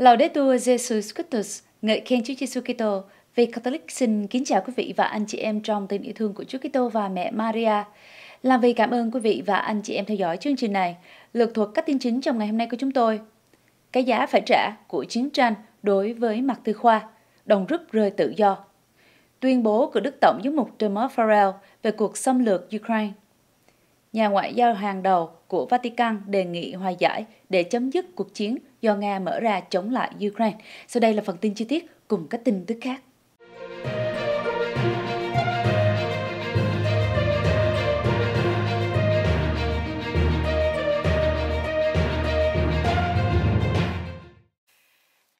Laudetur Jesus Christus, ngợi khen Chúa Giêsu Kitô. Vì Catholic xin kính chào quý vị và anh chị em trong tình yêu thương của Chúa Kitô và mẹ Maria. Làm vì cảm ơn quý vị và anh chị em theo dõi chương trình này. Lược thuật các tin chính trong ngày hôm nay của chúng tôi. Cái giá phải trả của chiến tranh đối với mặt tư khoa, đồng rút rơi tự do. Tuyên bố của Đức Tổng giám mục Dermot Farrell về cuộc xâm lược Ukraine nhà ngoại giao hàng đầu của Vatican đề nghị hòa giải để chấm dứt cuộc chiến do Nga mở ra chống lại Ukraine. Sau đây là phần tin chi tiết cùng các tin tức khác.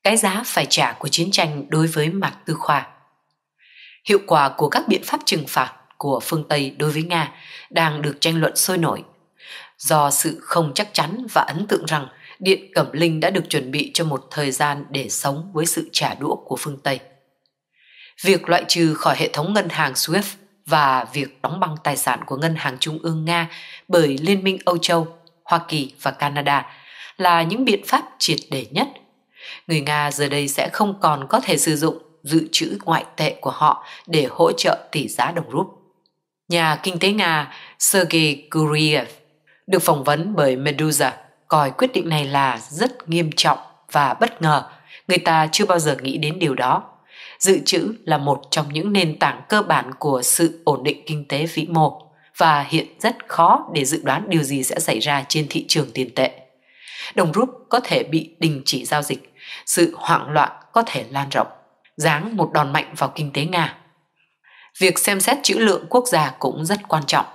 Cái giá phải trả của chiến tranh đối với mặt Tư Khoa Hiệu quả của các biện pháp trừng phạt của phương Tây đối với Nga đang được tranh luận sôi nổi. Do sự không chắc chắn và ấn tượng rằng Điện Cẩm Linh đã được chuẩn bị cho một thời gian để sống với sự trả đũa của phương Tây. Việc loại trừ khỏi hệ thống ngân hàng SWIFT và việc đóng băng tài sản của Ngân hàng Trung ương Nga bởi Liên minh Âu Châu, Hoa Kỳ và Canada là những biện pháp triệt để nhất. Người Nga giờ đây sẽ không còn có thể sử dụng dự trữ ngoại tệ của họ để hỗ trợ tỷ giá đồng rút nhà kinh tế Nga Sergei Guriev, được phỏng vấn bởi Medusa, coi quyết định này là rất nghiêm trọng và bất ngờ, người ta chưa bao giờ nghĩ đến điều đó. Dự trữ là một trong những nền tảng cơ bản của sự ổn định kinh tế vĩ mô và hiện rất khó để dự đoán điều gì sẽ xảy ra trên thị trường tiền tệ. Đồng rúp có thể bị đình chỉ giao dịch, sự hoảng loạn có thể lan rộng, giáng một đòn mạnh vào kinh tế Nga việc xem xét trữ lượng quốc gia cũng rất quan trọng.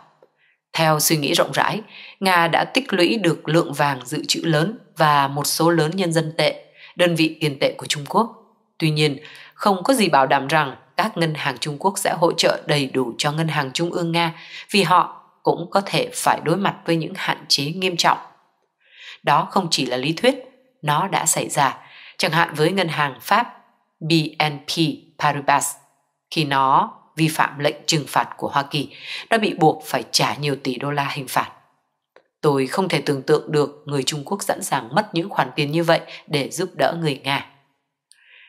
Theo suy nghĩ rộng rãi, Nga đã tích lũy được lượng vàng dự trữ lớn và một số lớn nhân dân tệ, đơn vị tiền tệ của Trung Quốc. Tuy nhiên, không có gì bảo đảm rằng các ngân hàng Trung Quốc sẽ hỗ trợ đầy đủ cho ngân hàng trung ương Nga vì họ cũng có thể phải đối mặt với những hạn chế nghiêm trọng. Đó không chỉ là lý thuyết, nó đã xảy ra, chẳng hạn với ngân hàng Pháp BNP Paribas khi nó vi phạm lệnh trừng phạt của Hoa Kỳ đã bị buộc phải trả nhiều tỷ đô la hình phạt. Tôi không thể tưởng tượng được người Trung Quốc sẵn sàng mất những khoản tiền như vậy để giúp đỡ người Nga.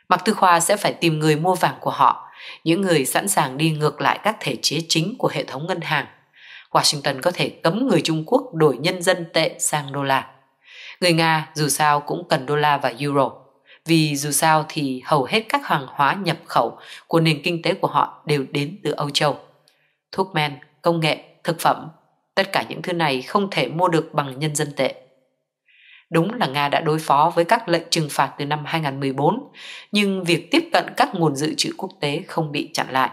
Mặc Tư Khoa sẽ phải tìm người mua vàng của họ, những người sẵn sàng đi ngược lại các thể chế chính của hệ thống ngân hàng. Washington có thể cấm người Trung Quốc đổi nhân dân tệ sang đô la. Người Nga dù sao cũng cần đô la và euro vì dù sao thì hầu hết các hàng hóa nhập khẩu của nền kinh tế của họ đều đến từ Âu Châu. Thuốc men, công nghệ, thực phẩm, tất cả những thứ này không thể mua được bằng nhân dân tệ. Đúng là Nga đã đối phó với các lệnh trừng phạt từ năm 2014, nhưng việc tiếp cận các nguồn dự trữ quốc tế không bị chặn lại.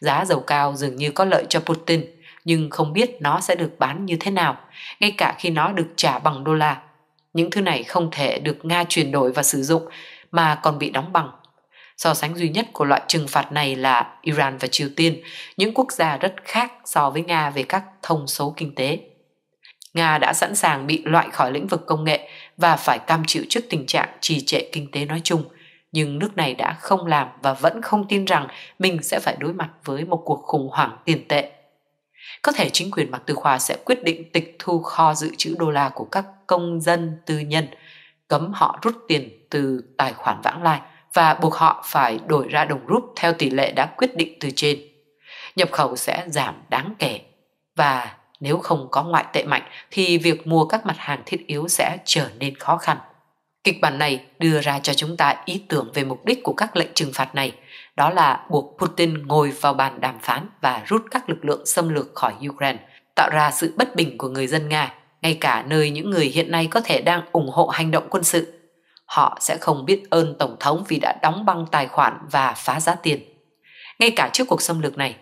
Giá dầu cao dường như có lợi cho Putin, nhưng không biết nó sẽ được bán như thế nào, ngay cả khi nó được trả bằng đô la những thứ này không thể được Nga chuyển đổi và sử dụng mà còn bị đóng băng. So sánh duy nhất của loại trừng phạt này là Iran và Triều Tiên, những quốc gia rất khác so với Nga về các thông số kinh tế. Nga đã sẵn sàng bị loại khỏi lĩnh vực công nghệ và phải cam chịu trước tình trạng trì trệ kinh tế nói chung, nhưng nước này đã không làm và vẫn không tin rằng mình sẽ phải đối mặt với một cuộc khủng hoảng tiền tệ có thể chính quyền Mạc Tư Khoa sẽ quyết định tịch thu kho dự trữ đô la của các công dân tư nhân, cấm họ rút tiền từ tài khoản vãng lai và buộc họ phải đổi ra đồng rút theo tỷ lệ đã quyết định từ trên. Nhập khẩu sẽ giảm đáng kể và nếu không có ngoại tệ mạnh thì việc mua các mặt hàng thiết yếu sẽ trở nên khó khăn. Kịch bản này đưa ra cho chúng ta ý tưởng về mục đích của các lệnh trừng phạt này đó là buộc Putin ngồi vào bàn đàm phán và rút các lực lượng xâm lược khỏi Ukraine, tạo ra sự bất bình của người dân Nga, ngay cả nơi những người hiện nay có thể đang ủng hộ hành động quân sự. Họ sẽ không biết ơn Tổng thống vì đã đóng băng tài khoản và phá giá tiền. Ngay cả trước cuộc xâm lược này,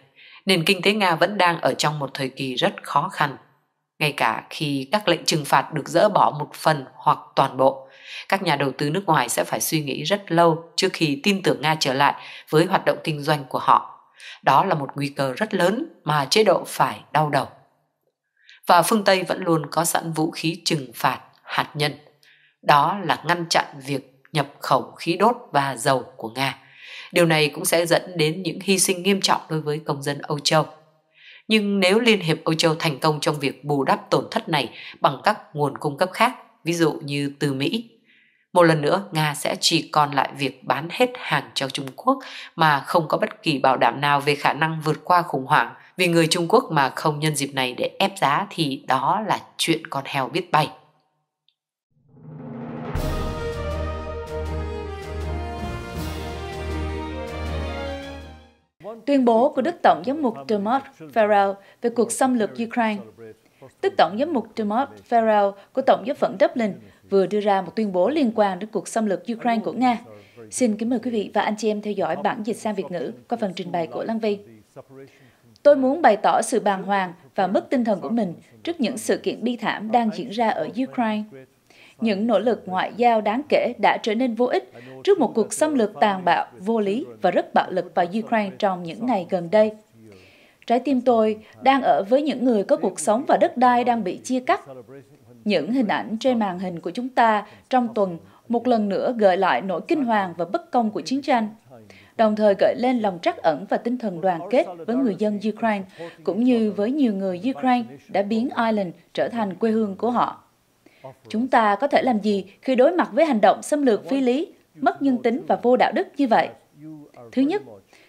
nền kinh tế Nga vẫn đang ở trong một thời kỳ rất khó khăn ngay cả khi các lệnh trừng phạt được dỡ bỏ một phần hoặc toàn bộ. Các nhà đầu tư nước ngoài sẽ phải suy nghĩ rất lâu trước khi tin tưởng Nga trở lại với hoạt động kinh doanh của họ. Đó là một nguy cơ rất lớn mà chế độ phải đau đầu. Và phương Tây vẫn luôn có sẵn vũ khí trừng phạt hạt nhân. Đó là ngăn chặn việc nhập khẩu khí đốt và dầu của Nga. Điều này cũng sẽ dẫn đến những hy sinh nghiêm trọng đối với công dân Âu Châu. Nhưng nếu Liên hiệp Âu Châu thành công trong việc bù đắp tổn thất này bằng các nguồn cung cấp khác, ví dụ như từ Mỹ, một lần nữa Nga sẽ chỉ còn lại việc bán hết hàng cho Trung Quốc mà không có bất kỳ bảo đảm nào về khả năng vượt qua khủng hoảng vì người Trung Quốc mà không nhân dịp này để ép giá thì đó là chuyện con heo biết bay. tuyên bố của Đức Tổng giám mục Thomas Farrell về cuộc xâm lược Ukraine. Đức Tổng giám mục Thomas Farrell của Tổng giáo phận Dublin vừa đưa ra một tuyên bố liên quan đến cuộc xâm lược Ukraine của Nga. Xin kính mời quý vị và anh chị em theo dõi bản dịch sang Việt ngữ qua phần trình bày của Lan Vi. Tôi muốn bày tỏ sự bàng hoàng và mất tinh thần của mình trước những sự kiện bi thảm đang diễn ra ở Ukraine những nỗ lực ngoại giao đáng kể đã trở nên vô ích trước một cuộc xâm lược tàn bạo, vô lý và rất bạo lực vào Ukraine trong những ngày gần đây. Trái tim tôi đang ở với những người có cuộc sống và đất đai đang bị chia cắt. Những hình ảnh trên màn hình của chúng ta trong tuần một lần nữa gợi lại nỗi kinh hoàng và bất công của chiến tranh đồng thời gợi lên lòng trắc ẩn và tinh thần đoàn kết với người dân Ukraine, cũng như với nhiều người Ukraine đã biến Ireland trở thành quê hương của họ. Chúng ta có thể làm gì khi đối mặt với hành động xâm lược phi lý, mất nhân tính và vô đạo đức như vậy? Thứ nhất,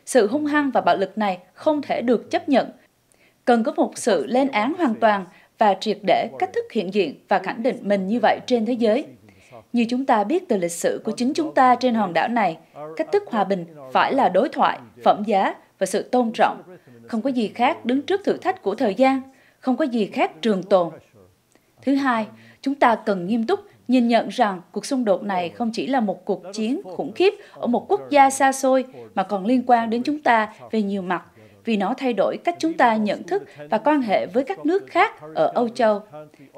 sự hung hăng và bạo lực này không thể được chấp nhận. Cần có một sự lên án hoàn toàn và triệt để cách thức hiện diện và khẳng định mình như vậy trên thế giới. Như chúng ta biết từ lịch sử của chính chúng ta trên hòn đảo này, cách thức hòa bình phải là đối thoại, phẩm giá và sự tôn trọng. Không có gì khác đứng trước thử thách của thời gian, không có gì khác trường tồn. Thứ hai, Chúng ta cần nghiêm túc nhìn nhận rằng cuộc xung đột này không chỉ là một cuộc chiến khủng khiếp ở một quốc gia xa xôi mà còn liên quan đến chúng ta về nhiều mặt vì nó thay đổi cách chúng ta nhận thức và quan hệ với các nước khác ở Âu Châu,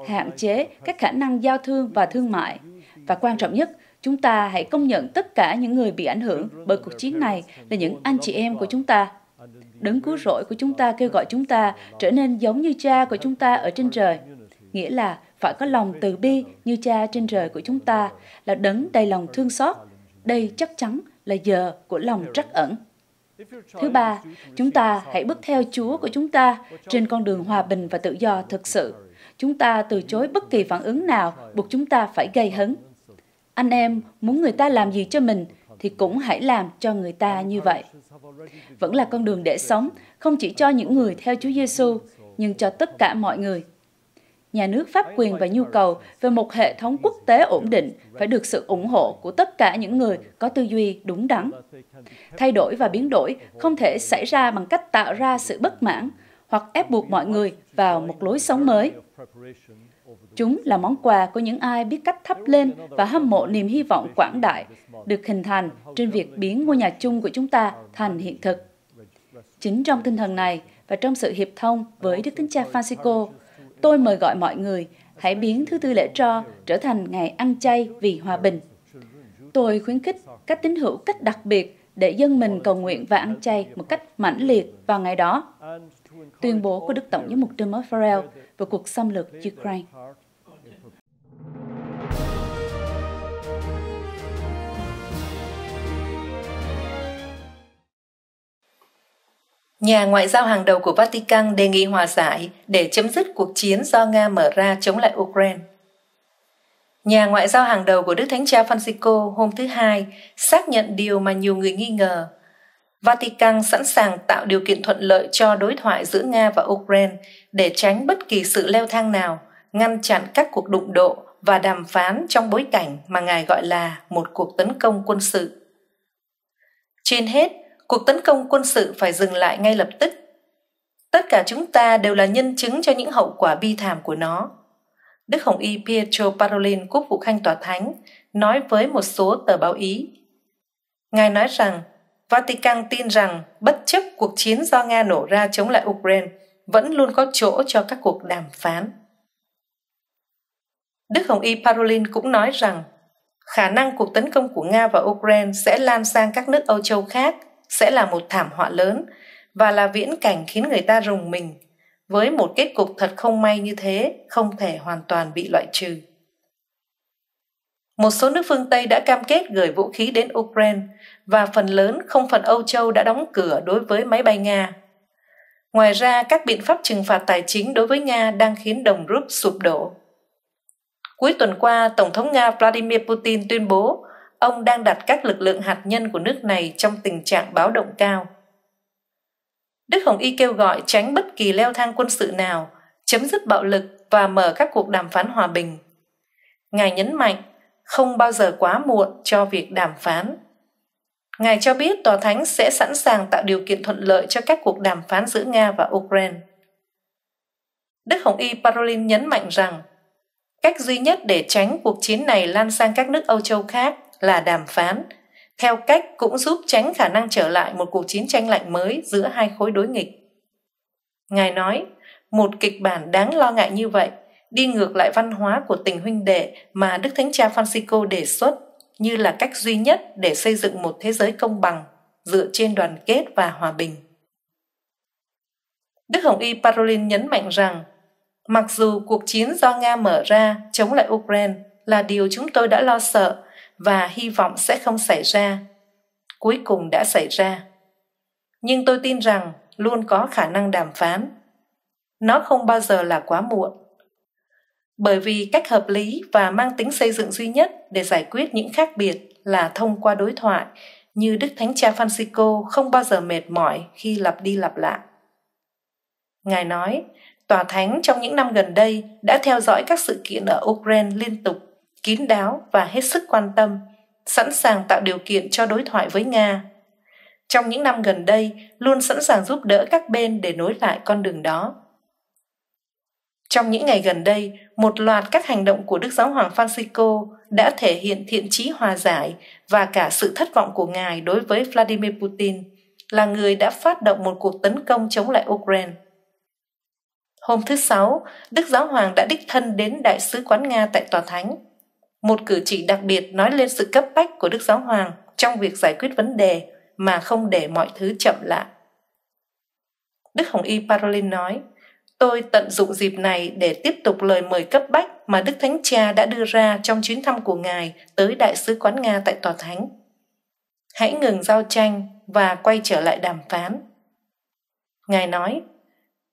hạn chế các khả năng giao thương và thương mại. Và quan trọng nhất, chúng ta hãy công nhận tất cả những người bị ảnh hưởng bởi cuộc chiến này là những anh chị em của chúng ta. Đấng cứu rỗi của chúng ta kêu gọi chúng ta trở nên giống như cha của chúng ta ở trên trời, nghĩa là phải có lòng từ bi như cha trên trời của chúng ta là đấng đầy lòng thương xót. Đây chắc chắn là giờ của lòng trắc ẩn. Thứ ba, chúng ta hãy bước theo Chúa của chúng ta trên con đường hòa bình và tự do thực sự. Chúng ta từ chối bất kỳ phản ứng nào buộc chúng ta phải gây hấn. Anh em muốn người ta làm gì cho mình thì cũng hãy làm cho người ta như vậy. Vẫn là con đường để sống, không chỉ cho những người theo Chúa Giêsu, nhưng cho tất cả mọi người nhà nước pháp quyền và nhu cầu về một hệ thống quốc tế ổn định phải được sự ủng hộ của tất cả những người có tư duy đúng đắn. Thay đổi và biến đổi không thể xảy ra bằng cách tạo ra sự bất mãn hoặc ép buộc mọi người vào một lối sống mới. Chúng là món quà của những ai biết cách thắp lên và hâm mộ niềm hy vọng quảng đại được hình thành trên việc biến ngôi nhà chung của chúng ta thành hiện thực. Chính trong tinh thần này và trong sự hiệp thông với Đức Thánh Cha Francisco, tôi mời gọi mọi người hãy biến thứ tư lễ tro trở thành ngày ăn chay vì hòa bình. Tôi khuyến khích các tín hữu cách đặc biệt để dân mình cầu nguyện và ăn chay một cách mãnh liệt vào ngày đó. Tuyên bố của Đức Tổng giám mục Thomas Farrell về cuộc xâm lược Ukraine. Nhà ngoại giao hàng đầu của Vatican đề nghị hòa giải để chấm dứt cuộc chiến do Nga mở ra chống lại Ukraine. Nhà ngoại giao hàng đầu của Đức Thánh Cha Francisco hôm thứ Hai xác nhận điều mà nhiều người nghi ngờ. Vatican sẵn sàng tạo điều kiện thuận lợi cho đối thoại giữa Nga và Ukraine để tránh bất kỳ sự leo thang nào, ngăn chặn các cuộc đụng độ và đàm phán trong bối cảnh mà Ngài gọi là một cuộc tấn công quân sự. Trên hết, cuộc tấn công quân sự phải dừng lại ngay lập tức tất cả chúng ta đều là nhân chứng cho những hậu quả bi thảm của nó đức hồng y pietro parolin quốc vụ khanh tòa thánh nói với một số tờ báo ý ngài nói rằng vatican tin rằng bất chấp cuộc chiến do nga nổ ra chống lại ukraine vẫn luôn có chỗ cho các cuộc đàm phán đức hồng y parolin cũng nói rằng khả năng cuộc tấn công của nga và ukraine sẽ lan sang các nước âu châu khác sẽ là một thảm họa lớn và là viễn cảnh khiến người ta rùng mình với một kết cục thật không may như thế không thể hoàn toàn bị loại trừ một số nước phương tây đã cam kết gửi vũ khí đến ukraine và phần lớn không phần âu châu đã đóng cửa đối với máy bay nga ngoài ra các biện pháp trừng phạt tài chính đối với nga đang khiến đồng rúp sụp đổ cuối tuần qua tổng thống nga vladimir putin tuyên bố ông đang đặt các lực lượng hạt nhân của nước này trong tình trạng báo động cao. Đức Hồng Y kêu gọi tránh bất kỳ leo thang quân sự nào, chấm dứt bạo lực và mở các cuộc đàm phán hòa bình. Ngài nhấn mạnh không bao giờ quá muộn cho việc đàm phán. Ngài cho biết Tòa Thánh sẽ sẵn sàng tạo điều kiện thuận lợi cho các cuộc đàm phán giữa Nga và Ukraine. Đức Hồng Y Parolin nhấn mạnh rằng cách duy nhất để tránh cuộc chiến này lan sang các nước Âu Châu khác là đàm phán theo cách cũng giúp tránh khả năng trở lại một cuộc chiến tranh lạnh mới giữa hai khối đối nghịch ngài nói một kịch bản đáng lo ngại như vậy đi ngược lại văn hóa của tình huynh đệ mà đức thánh cha francisco đề xuất như là cách duy nhất để xây dựng một thế giới công bằng dựa trên đoàn kết và hòa bình đức hồng y parolin nhấn mạnh rằng mặc dù cuộc chiến do nga mở ra chống lại ukraine là điều chúng tôi đã lo sợ và hy vọng sẽ không xảy ra cuối cùng đã xảy ra nhưng tôi tin rằng luôn có khả năng đàm phán nó không bao giờ là quá muộn bởi vì cách hợp lý và mang tính xây dựng duy nhất để giải quyết những khác biệt là thông qua đối thoại như đức thánh cha francisco không bao giờ mệt mỏi khi lặp đi lặp lại ngài nói tòa thánh trong những năm gần đây đã theo dõi các sự kiện ở ukraine liên tục kín đáo và hết sức quan tâm sẵn sàng tạo điều kiện cho đối thoại với nga trong những năm gần đây luôn sẵn sàng giúp đỡ các bên để nối lại con đường đó trong những ngày gần đây một loạt các hành động của đức giáo hoàng francisco đã thể hiện thiện trí hòa giải và cả sự thất vọng của ngài đối với vladimir putin là người đã phát động một cuộc tấn công chống lại ukraine hôm thứ sáu đức giáo hoàng đã đích thân đến đại sứ quán nga tại tòa thánh một cử chỉ đặc biệt nói lên sự cấp bách của Đức Giáo Hoàng trong việc giải quyết vấn đề mà không để mọi thứ chậm lại. Đức Hồng Y Parolin nói, Tôi tận dụng dịp này để tiếp tục lời mời cấp bách mà Đức Thánh Cha đã đưa ra trong chuyến thăm của Ngài tới Đại sứ quán Nga tại Tòa Thánh. Hãy ngừng giao tranh và quay trở lại đàm phán. Ngài nói,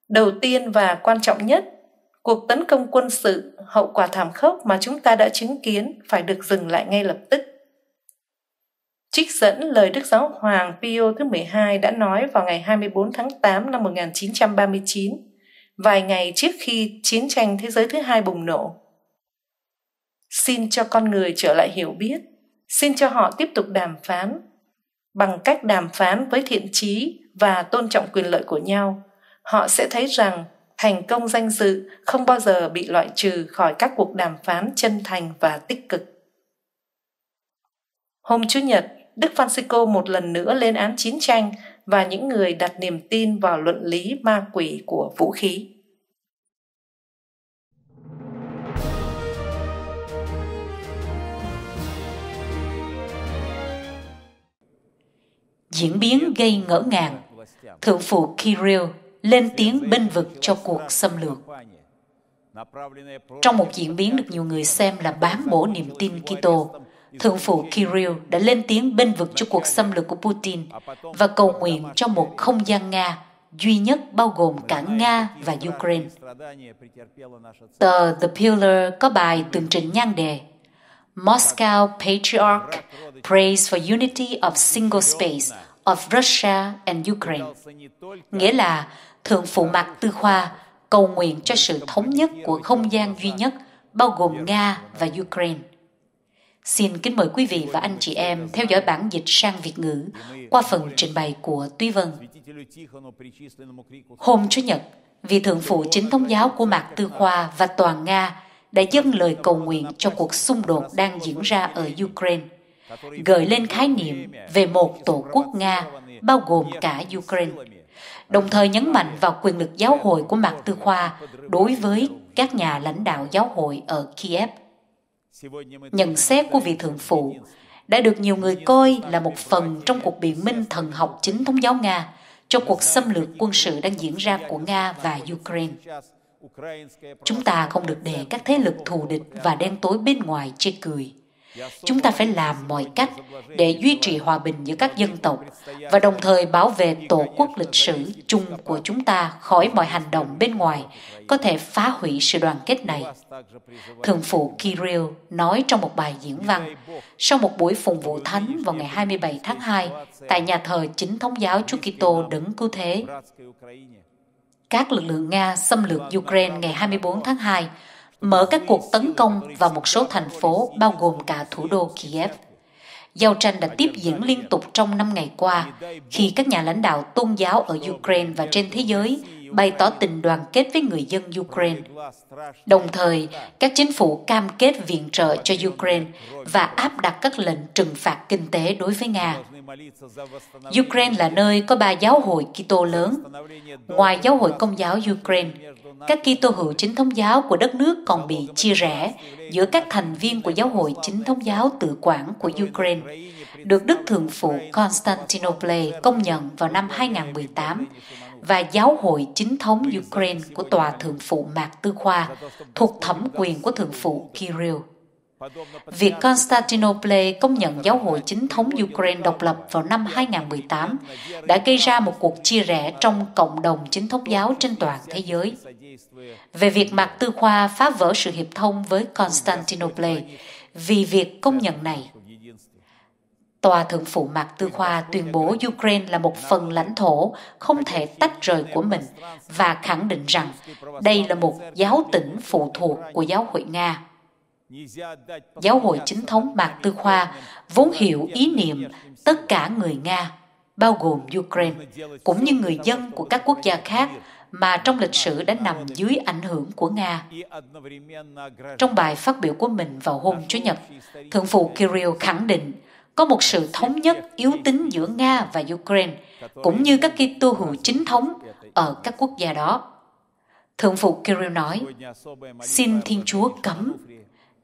đầu tiên và quan trọng nhất, cuộc tấn công quân sự hậu quả thảm khốc mà chúng ta đã chứng kiến phải được dừng lại ngay lập tức. Trích dẫn lời Đức Giáo Hoàng Pio thứ 12 đã nói vào ngày 24 tháng 8 năm 1939, vài ngày trước khi chiến tranh thế giới thứ hai bùng nổ. Xin cho con người trở lại hiểu biết, xin cho họ tiếp tục đàm phán, bằng cách đàm phán với thiện trí và tôn trọng quyền lợi của nhau, họ sẽ thấy rằng thành công danh dự không bao giờ bị loại trừ khỏi các cuộc đàm phán chân thành và tích cực. Hôm Chủ nhật, Đức Francisco một lần nữa lên án chiến tranh và những người đặt niềm tin vào luận lý ma quỷ của vũ khí. Diễn biến gây ngỡ ngàng, thượng phụ Kirill lên tiếng bênh vực cho cuộc xâm lược. Trong một diễn biến được nhiều người xem là bán bổ niềm tin Kitô, Thượng phụ Kirill đã lên tiếng bên vực cho cuộc xâm lược của Putin và cầu nguyện cho một không gian Nga duy nhất bao gồm cả Nga và Ukraine. Tờ The Pillar có bài tường trình nhan đề Moscow Patriarch Prays for Unity of Single Space of Russia and Ukraine. Nghĩa là Thượng Phụ Mạc Tư Khoa cầu nguyện cho sự thống nhất của không gian duy nhất bao gồm Nga và Ukraine. Xin kính mời quý vị và anh chị em theo dõi bản dịch sang Việt ngữ qua phần trình bày của Tuy Vân. Hôm Chủ nhật, vị thượng phụ chính thống giáo của Mạc Tư Khoa và toàn Nga đã dâng lời cầu nguyện cho cuộc xung đột đang diễn ra ở Ukraine, gợi lên khái niệm về một tổ quốc Nga bao gồm cả Ukraine đồng thời nhấn mạnh vào quyền lực giáo hội của Mạc Tư Khoa đối với các nhà lãnh đạo giáo hội ở Kiev. Nhận xét của vị thượng phụ đã được nhiều người coi là một phần trong cuộc biện minh thần học chính thống giáo Nga cho cuộc xâm lược quân sự đang diễn ra của Nga và Ukraine. Chúng ta không được để các thế lực thù địch và đen tối bên ngoài chê cười. Chúng ta phải làm mọi cách để duy trì hòa bình giữa các dân tộc và đồng thời bảo vệ tổ quốc lịch sử chung của chúng ta khỏi mọi hành động bên ngoài có thể phá hủy sự đoàn kết này. Thượng phụ Kirill nói trong một bài diễn văn sau một buổi phụng vụ thánh vào ngày 27 tháng 2 tại nhà thờ chính thống giáo Chúa Kitô đấng cứu thế. Các lực lượng Nga xâm lược Ukraine ngày 24 tháng 2 mở các cuộc tấn công vào một số thành phố bao gồm cả thủ đô Kiev. Giao tranh đã tiếp diễn liên tục trong năm ngày qua khi các nhà lãnh đạo tôn giáo ở Ukraine và trên thế giới bày tỏ tình đoàn kết với người dân Ukraine. Đồng thời, các chính phủ cam kết viện trợ cho Ukraine và áp đặt các lệnh trừng phạt kinh tế đối với Nga. Ukraine là nơi có ba giáo hội Kitô lớn. Ngoài giáo hội công giáo Ukraine, các Kitô hữu chính thống giáo của đất nước còn bị chia rẽ giữa các thành viên của giáo hội chính thống giáo tự quản của Ukraine, được Đức Thượng phụ Constantinople công nhận vào năm 2018 và giáo hội chính thống Ukraine của Tòa Thượng phụ Mạc Tư Khoa thuộc thẩm quyền của Thượng phụ Kirill. Việc Constantinople công nhận giáo hội chính thống Ukraine độc lập vào năm 2018 đã gây ra một cuộc chia rẽ trong cộng đồng chính thống giáo trên toàn thế giới. Về việc Mạc Tư Khoa phá vỡ sự hiệp thông với Constantinople vì việc công nhận này Tòa Thượng phụ Mạc Tư Khoa tuyên bố Ukraine là một phần lãnh thổ không thể tách rời của mình và khẳng định rằng đây là một giáo tỉnh phụ thuộc của giáo hội Nga. Giáo hội chính thống Mạc Tư Khoa vốn hiểu ý niệm tất cả người Nga, bao gồm Ukraine, cũng như người dân của các quốc gia khác mà trong lịch sử đã nằm dưới ảnh hưởng của Nga. Trong bài phát biểu của mình vào hôm Chủ nhật, Thượng phụ Kirill khẳng định có một sự thống nhất yếu tính giữa Nga và Ukraine, cũng như các tu hữu chính thống ở các quốc gia đó. Thượng phụ Kirill nói, xin Thiên Chúa cấm,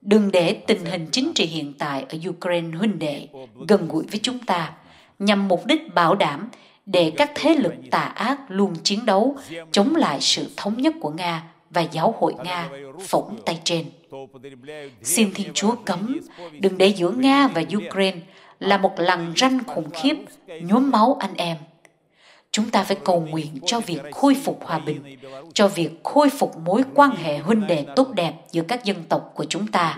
đừng để tình hình chính trị hiện tại ở Ukraine huynh đệ gần gũi với chúng ta, nhằm mục đích bảo đảm để các thế lực tà ác luôn chiến đấu chống lại sự thống nhất của Nga và giáo hội Nga phỏng tay trên. Xin Thiên Chúa cấm, đừng để giữa Nga và Ukraine là một lằn ranh khủng khiếp, nhuốm máu anh em. Chúng ta phải cầu nguyện cho việc khôi phục hòa bình, cho việc khôi phục mối quan hệ huynh đệ tốt đẹp giữa các dân tộc của chúng ta.